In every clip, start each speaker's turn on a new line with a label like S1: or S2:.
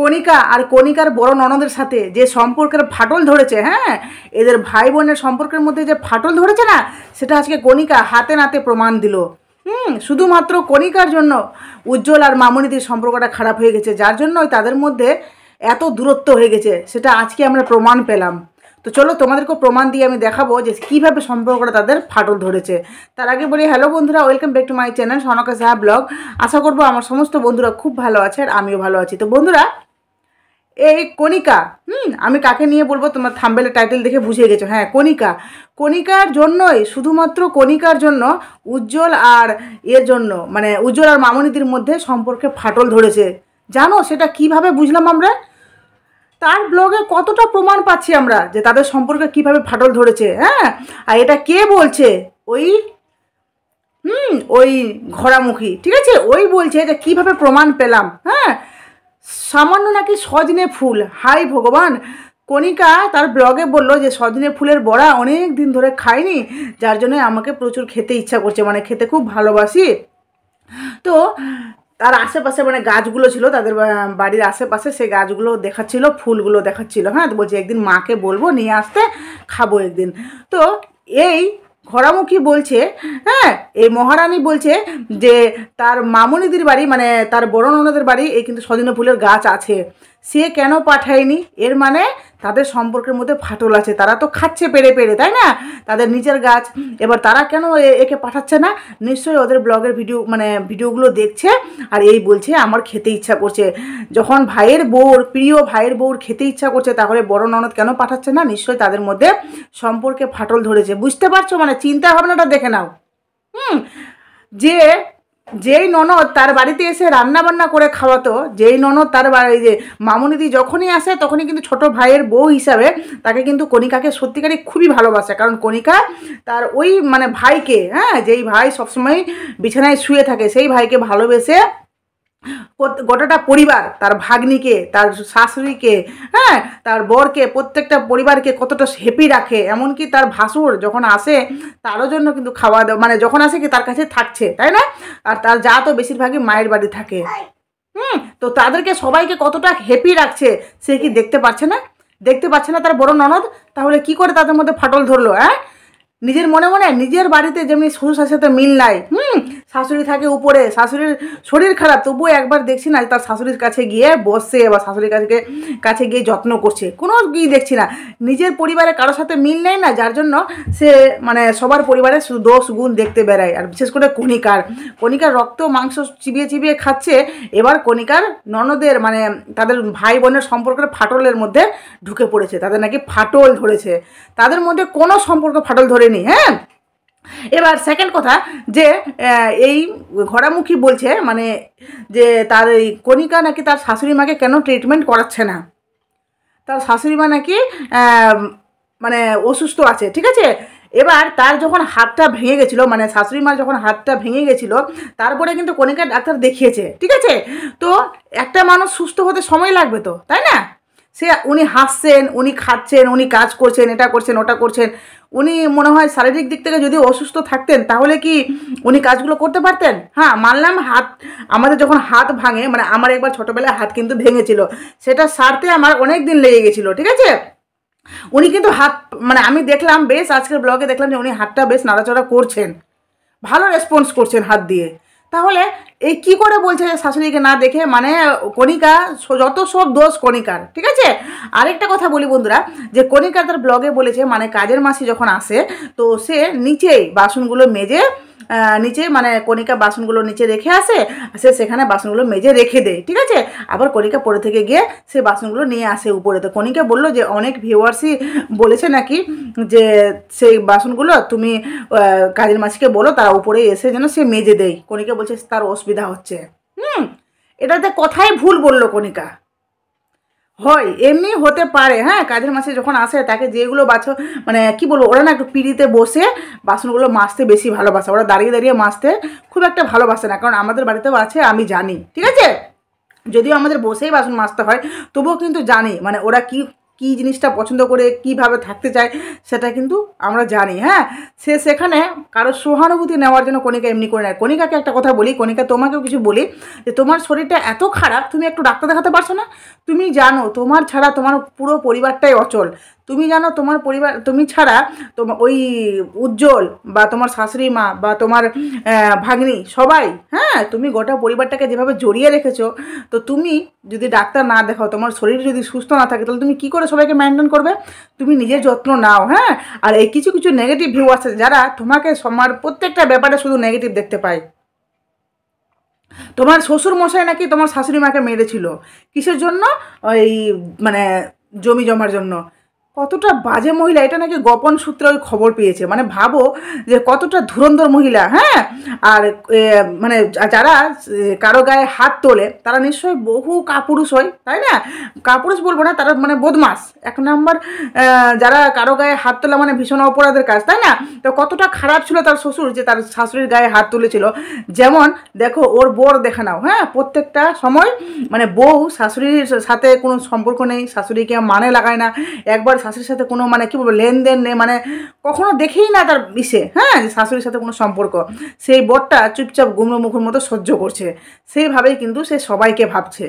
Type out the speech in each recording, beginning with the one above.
S1: কণিকা আর কণিকার বড় ননদের সাথে যে সম্পর্কের ফাটল ধরেছে হ্যাঁ এদের ভাই বোনের সম্পর্কের মধ্যে যে ফাটল ধরেছে না সেটা আজকে কণিকা হাতে নাতে প্রমাণ দিল হুম শুধুমাত্র কণিকার জন্য উজ্জ্বল আর মামুনিদের সম্পর্কটা খারাপ হয়ে গেছে যার জন্যই তাদের মধ্যে এত দূরত্ব হয়ে গেছে সেটা আজকে আমরা প্রমাণ পেলাম তো চলো তোমাদেরকেও প্রমাণ দিয়ে আমি দেখাবো যে কীভাবে সম্পর্কটা তাদের ফাটল ধরেছে তার আগে বলি হ্যালো বন্ধুরা welcome back to my channel Sonka Saha vlog আশা করবো আমার সমস্ত বন্ধুরা খুব ভালো আছে আর আমিও ভালো আছি তো বন্ধুরা এই কণিকা হুম আমি কাকে নিয়ে বলবো তোমার থাম্বেলের টাইটেল দেখে বুঝিয়ে গেছো হ্যাঁ কণিকা কণিকার জন্যই শুধুমাত্র কণিকার জন্য উজ্জ্বল আর এর জন্য মানে উজ্জ্বল আর মামনিদির মধ্যে সম্পর্কে ফাটল ধরেছে জানো সেটা কিভাবে বুঝলাম আমরা তার ব্লগে কতটা প্রমাণ পাচ্ছি আমরা যে তাদের সম্পর্কে কিভাবে ফাটল ধরেছে হ্যাঁ আর এটা কে বলছে ওই হুম ওই ঘোড়ামুখী ঠিক আছে ওই বলছে যে কিভাবে প্রমাণ পেলাম হ্যাঁ সামান্য নাকি সজনে ফুল হাই ভগবান কণিকা তার ব্লগে বলল যে সজনে ফুলের বড়া অনেক দিন ধরে খাইনি যার জন্য আমাকে প্রচুর খেতে ইচ্ছা করছে মানে খেতে খুব ভালোবাসি তো তার আশেপাশে মানে গাছগুলো ছিল তাদের বাড়ির আশেপাশে সেই গাছগুলো দেখাচ্ছিল ফুলগুলো দেখাচ্ছিল হ্যাঁ বলছি একদিন মাকে বলবো নিয়ে আসতে খাবো একদিন তো এই ঘোড়ামুখী বলছে হ্যাঁ এই মহারানী বলছে যে তার মামুনিদের বাড়ি মানে তার বড় ননদের বাড়ি এই কিন্তু সজনে ফুলের গাছ আছে সে কেন পাঠায়নি এর মানে তাদের সম্পর্কের মধ্যে ফাটল আছে তারা তো খাচ্ছে পেরে পেরে তাই না তাদের নিজের গাছ এবার তারা কেন একে পাঠাচ্ছে না নিশ্চয়ই ওদের ব্লগের ভিডিও মানে ভিডিওগুলো দেখছে আর এই বলছে আমার খেতে ইচ্ছা করছে যখন ভাইয়ের বউর প্রিয় ভাইয়ের বউর খেতে ইচ্ছা করছে তাহলে বড় ননদ কেন পাঠাচ্ছে না নিশ্চয়ই তাদের মধ্যে সম্পর্কে ফাটল ধরেছে বুঝতে পারছো মানে চিন্তা ভাবনাটা দেখে নাও হুম যে যেই ননদ তার বাড়িতে এসে রান্না বান্না করে খাওয়াতো যেই ননদ তার বাড়ি যে মামুনিদি যখনই আসে তখনই কিন্তু ছোট ভাইয়ের বউ হিসাবে তাকে কিন্তু কণিকাকে সত্যিকারই খুবই ভালোবাসে কারণ কণিকা তার ওই মানে ভাইকে হ্যাঁ যেই ভাই সবসময় বিছানায় শুয়ে থাকে সেই ভাইকে ভালোবেসে গোটাটা পরিবার তার ভাগ্নিকে তার শাশুড়িকে হ্যাঁ তার বরকে প্রত্যেকটা পরিবারকে কতটা হ্যাপি রাখে এমনকি তার ভাসুর যখন আসে তারও জন্য কিন্তু খাওয়া দাওয়া মানে যখন আসে কি তার কাছে থাকছে তাই না আর তার যা তো বেশিরভাগই মায়ের বাড়ি থাকে হুম তো তাদেরকে সবাইকে কতটা হ্যাপি রাখছে সে কি দেখতে পাচ্ছে না দেখতে পাচ্ছে না তার বড় ননদ তাহলে কি করে তাদের মধ্যে ফাটল ধরলো হ্যাঁ নিজের মনে মনে নিজের বাড়িতে যেমনি শ্বশুর সাথে মিল নাই হুম শাশুড়ি থাকে উপরে শাশুড়ির শরীর খারাপ তবুও একবার দেখছি না তার শাশুড়ির কাছে গিয়ে বসে বা শাশুড়ির কাছে কাছে গিয়ে যত্ন করছে কোনো কি দেখছি না নিজের পরিবারে কারোর সাথে মিল নেই না যার জন্য সে মানে সবার পরিবারে দোষ গুণ দেখতে বেড়ায় আর বিশেষ করে কণিকার কণিকার রক্ত মাংস চিবিয়ে চিবিয়ে খাচ্ছে এবার কণিকার ননদের মানে তাদের ভাই বোনের সম্পর্কের ফাটলের মধ্যে ঢুকে পড়েছে তাদের নাকি ফাটল ধরেছে তাদের মধ্যে কোনো সম্পর্ক ফাটল ধরেনি হ্যাঁ এবার সেকেন্ড কথা যে এই ঘোড়ামুখী বলছে মানে যে তার এই কণিকা নাকি তার শাশুড়ি মাকে কেন ট্রিটমেন্ট করাচ্ছে না তার শাশুড়ি মা নাকি মানে অসুস্থ আছে ঠিক আছে এবার তার যখন হাতটা ভেঙে গেছিলো মানে শাশুড়ি মার যখন হাতটা ভেঙে গেছিলো তারপরে কিন্তু কণিকা ডাক্তার দেখিয়েছে ঠিক আছে তো একটা মানুষ সুস্থ হতে সময় লাগবে তো তাই না সে উনি হাসছেন উনি খাচ্ছেন উনি কাজ করছেন এটা করছেন ওটা করছেন উনি মনে হয় শারীরিক দিক থেকে যদি অসুস্থ থাকতেন তাহলে কি উনি কাজগুলো করতে পারতেন হ্যাঁ মানলাম হাত আমাদের যখন হাত ভাঙে মানে আমার একবার ছোটোবেলায় হাত কিন্তু ভেঙেছিল সেটা সারতে আমার অনেক দিন লেগে গেছিলো ঠিক আছে উনি কিন্তু হাত মানে আমি দেখলাম বেশ আজকের ব্লগে দেখলাম যে উনি হাতটা বেশ নাড়াচড়া করছেন ভালো রেসপন্স করছেন হাত দিয়ে তাহলে এই কি করে বলছে শাশুড়িকে না দেখে মানে কণিকা যত সব দোষ কণিকার ঠিক আছে আরেকটা কথা বলি বন্ধুরা যে কণিকা তার ব্লগে বলেছে মানে কাজের মাসি যখন আসে তো সে নিচেই বাসনগুলো মেজে নিচে মানে কণিকা বাসনগুলো নিচে রেখে আসে সে সেখানে বাসনগুলো মেজে রেখে দেয় ঠিক আছে আবার কণিকা পরে থেকে গিয়ে সে বাসনগুলো নিয়ে আসে উপরে তো কণিকা বলল যে অনেক ভিউয়ার্সই বলেছে নাকি যে সেই বাসনগুলো তুমি কাজের মাসিকে বলো তারা উপরে এসে যেন সে মেজে দেয় কণিকা বলছে তার অসুবিধা হচ্ছে হুম এটাতে কথাই ভুল বললো কণিকা হয় এমনি হতে পারে হ্যাঁ কাজের মাসে যখন আসে তাকে যেগুলো বাছো মানে কি বলবো ওরা না একটু পিড়িতে বসে বাসনগুলো মাজতে বেশি ভালোবাসে ওরা দাঁড়িয়ে দাঁড়িয়ে মাজতে খুব একটা ভালোবাসে না কারণ আমাদের বাড়িতেও আছে আমি জানি ঠিক আছে যদিও আমাদের বসেই বাসন মাজতে হয় তবুও কিন্তু জানি মানে ওরা কি কি জিনিসটা পছন্দ করে কিভাবে থাকতে চায় সেটা কিন্তু আমরা জানি হ্যাঁ সে সেখানে কারো সহানুভূতি নেওয়ার জন্য কণিকা এমনি করে নেয় কণিকাকে একটা কথা বলি কণিকা তোমাকেও কিছু বলি যে তোমার শরীরটা এত খারাপ তুমি একটু ডাক্তার দেখাতে পারছো না তুমি জানো তোমার ছাড়া তোমার পুরো পরিবারটাই অচল তুমি জানো তোমার পরিবার তুমি ছাড়া তোমার ওই উজ্জ্বল বা তোমার শাশুড়ি মা বা তোমার ভাগ্নি সবাই হ্যাঁ তুমি গোটা পরিবারটাকে যেভাবে জড়িয়ে রেখেছো তো তুমি যদি ডাক্তার না দেখাও তোমার শরীর যদি সুস্থ না থাকে তাহলে তুমি কি করে সবাইকে মেনটেন করবে তুমি নিজের যত্ন নাও হ্যাঁ আর এই কিছু কিছু নেগেটিভ ভিউ আছে যারা তোমাকে সমার প্রত্যেকটা ব্যাপারে শুধু নেগেটিভ দেখতে পায় তোমার শ্বশুর মশাই নাকি তোমার শাশুড়ি মাকে মেরেছিল কিসের জন্য ওই মানে জমি জমার জন্য কতটা বাজে মহিলা এটা নাকি গোপন সূত্রে ওই খবর পেয়েছে মানে ভাবো যে কতটা ধুরন্ধর মহিলা হ্যাঁ আর মানে যারা কারো গায়ে হাত তোলে তারা নিশ্চয়ই বহু কাপুরুষ হয় তাই না কাপুরুষ বলবো না তারা মানে বদমাস এক নম্বর যারা কারো গায়ে হাত তোলা মানে ভীষণ অপরাধের কাজ তাই না তো কতটা খারাপ ছিল তার শ্বশুর যে তার শাশুড়ির গায়ে হাত তুলেছিল যেমন দেখো ওর বর দেখে নাও হ্যাঁ প্রত্যেকটা সময় মানে বউ শাশুড়ির সাথে কোনো সম্পর্ক নেই শাশুড়িকে মানে লাগায় না একবার শাশুড়ির সাথে কোনো মানে কী বলবো লেনদেন নেই মানে কখনো দেখেই না তার ইসে হ্যাঁ শাশুড়ির সাথে কোনো সম্পর্ক সেই বরটা চুপচাপ গুমড়ো মুখর মতো সহ্য করছে সেইভাবেই কিন্তু সে সবাইকে ভাবছে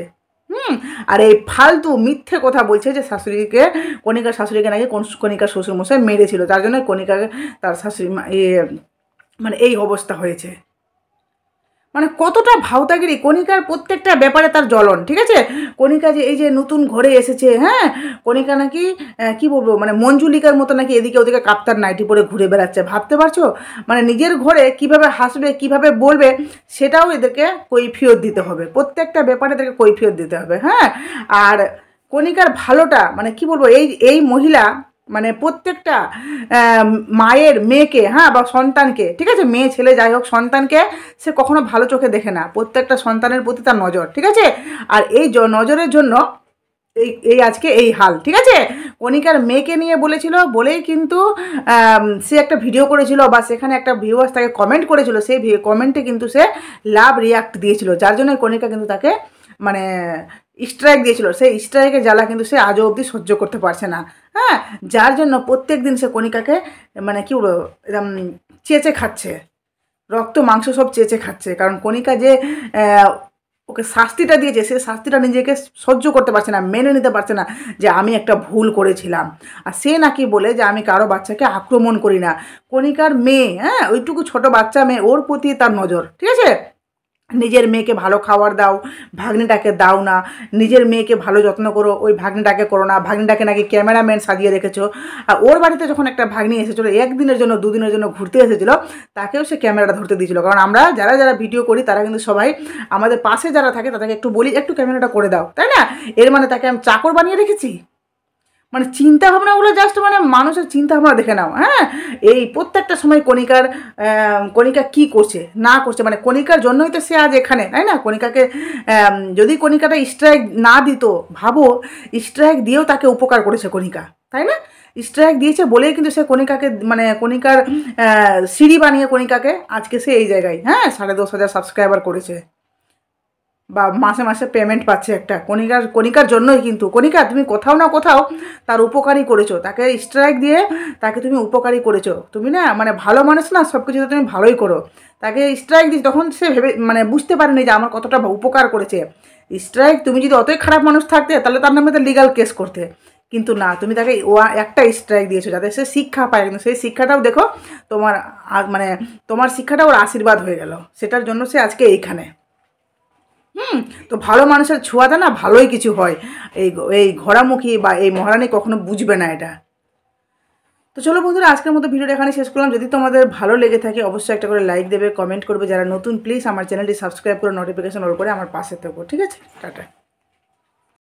S1: হুম আর এই ফালতু মিথ্যে কথা বলছে যে শাশুড়িকে কণিকার শাশুড়িকে নাকি কণিকার শ্বশুরমশাই মেরেছিল তার জন্য কণিকাকে তার শাশুড়ি ইয়ে, মানে এই অবস্থা হয়েছে মানে কতটা ভাওতাগিরি কণিকার প্রত্যেকটা ব্যাপারে তার জ্বলন ঠিক আছে কণিকা যে এই যে নতুন ঘরে এসেছে হ্যাঁ কণিকা নাকি কি বলবো মানে মঞ্জুলিকার মতো নাকি এদিকে ওদিকে কাপ্তার নাইটি পরে ঘুরে বেড়াচ্ছে ভাবতে পারছো মানে নিজের ঘরে কিভাবে হাসবে কিভাবে বলবে সেটাও এদেরকে কৈফিয়ত দিতে হবে প্রত্যেকটা ব্যাপারে এদেরকে কৈফিয়ত দিতে হবে হ্যাঁ আর কণিকার ভালোটা মানে কি বলবো এই এই মহিলা মানে প্রত্যেকটা মায়ের মেয়েকে হ্যাঁ বা সন্তানকে ঠিক আছে মেয়ে ছেলে যাই হোক সন্তানকে সে কখনো ভালো চোখে দেখে না প্রত্যেকটা সন্তানের প্রতি তার নজর ঠিক আছে আর এই নজরের জন্য এই এই আজকে এই হাল ঠিক আছে কণিকার মেয়েকে নিয়ে বলেছিল বলেই কিন্তু সে একটা ভিডিও করেছিল বা সেখানে একটা ভিউয়ার্স তাকে কমেন্ট করেছিল সেই কমেন্টে কিন্তু সে লাভ রিয়াক্ট দিয়েছিল যার জন্য কণিকা কিন্তু তাকে মানে স্ট্রাইক দিয়েছিল সেই স্ট্রাইকের জ্বালা কিন্তু সে আজও অবধি সহ্য করতে পারছে না হ্যাঁ যার জন্য প্রত্যেক দিন সে কণিকাকে মানে কী বলবো এরকম চেঁচে খাচ্ছে রক্ত মাংস সব চেঁচে খাচ্ছে কারণ কণিকা যে ওকে শাস্তিটা দিয়েছে সে শাস্তিটা নিজেকে সহ্য করতে পারছে না মেনে নিতে পারছে না যে আমি একটা ভুল করেছিলাম আর সে নাকি বলে যে আমি কারো বাচ্চাকে আক্রমণ করি না কণিকার মেয়ে হ্যাঁ ওইটুকু ছোট বাচ্চা মেয়ে ওর প্রতি তার নজর ঠিক আছে নিজের মেয়েকে ভালো খাবার দাও ভাগ্নিটাকে দাও না নিজের মেয়েকে ভালো যত্ন করো ওই ভাগ্নিটাকে করো না ভাগ্নিটাকে নাকি ক্যামেরাম্যান সাজিয়ে রেখেছো আর ওর বাড়িতে যখন একটা ভাগ্নি এসেছিলো একদিনের জন্য দুদিনের জন্য ঘুরতে এসেছিলো তাকেও সে ক্যামেরাটা ধরতে দিয়েছিল কারণ আমরা যারা যারা ভিডিও করি তারা কিন্তু সবাই আমাদের পাশে যারা থাকে তাদেরকে একটু বলি একটু ক্যামেরাটা করে দাও তাই না এর মানে তাকে আমি চাকর বানিয়ে রেখেছি মানে চিন্তা ভাবনাগুলো জাস্ট মানে মানুষের চিন্তা ভাবনা দেখে নাও হ্যাঁ এই প্রত্যেকটা সময় কণিকার কণিকা কি করছে না করছে মানে কণিকার জন্যই তো সে আজ এখানে তাই না কণিকাকে যদি কণিকাটা স্ট্রাইক না দিত ভাবো স্ট্রাইক দিয়েও তাকে উপকার করেছে কণিকা তাই না স্ট্রাইক দিয়েছে বলেই কিন্তু সে কণিকাকে মানে কণিকার সিঁড়ি বানিয়ে কণিকাকে আজকে সে এই জায়গায় হ্যাঁ সাড়ে দশ হাজার সাবস্ক্রাইবার করেছে বা মাসে মাসে পেমেন্ট পাচ্ছে একটা কণিকার কণিকার জন্যই কিন্তু কণিকা তুমি কোথাও না কোথাও তার উপকারই করেছো তাকে স্ট্রাইক দিয়ে তাকে তুমি উপকারই করেছো তুমি না মানে ভালো মানুষ না সব কিছু তুমি ভালোই করো তাকে স্ট্রাইক দিয়ে তখন সে ভেবে মানে বুঝতে পারেনি যে আমার কতটা উপকার করেছে স্ট্রাইক তুমি যদি অতই খারাপ মানুষ থাকতে তাহলে তার নামে তো লিগাল কেস করতে কিন্তু না তুমি তাকে একটা স্ট্রাইক দিয়েছো যাতে সে শিক্ষা পায় কিন্তু সেই শিক্ষাটাও দেখো তোমার মানে তোমার শিক্ষাটা ওর আশীর্বাদ হয়ে গেল সেটার জন্য সে আজকে এইখানে হুম তো ভালো মানুষের ছোঁয়াতে না ভালোই কিছু হয় এই এই ঘোড়ামুখী বা এই মহারানী কখনো বুঝবে না এটা তো চলো বন্ধুরা আজকের মতো ভিডিওটা এখানে শেষ করলাম যদি তোমাদের ভালো লেগে থাকে অবশ্যই একটা করে লাইক দেবে কমেন্ট করবে যারা নতুন প্লিজ আমার চ্যানেলটি সাবস্ক্রাইব করে নোটিফিকেশন অল করে আমার পাশে থাকবো ঠিক আছে টাটা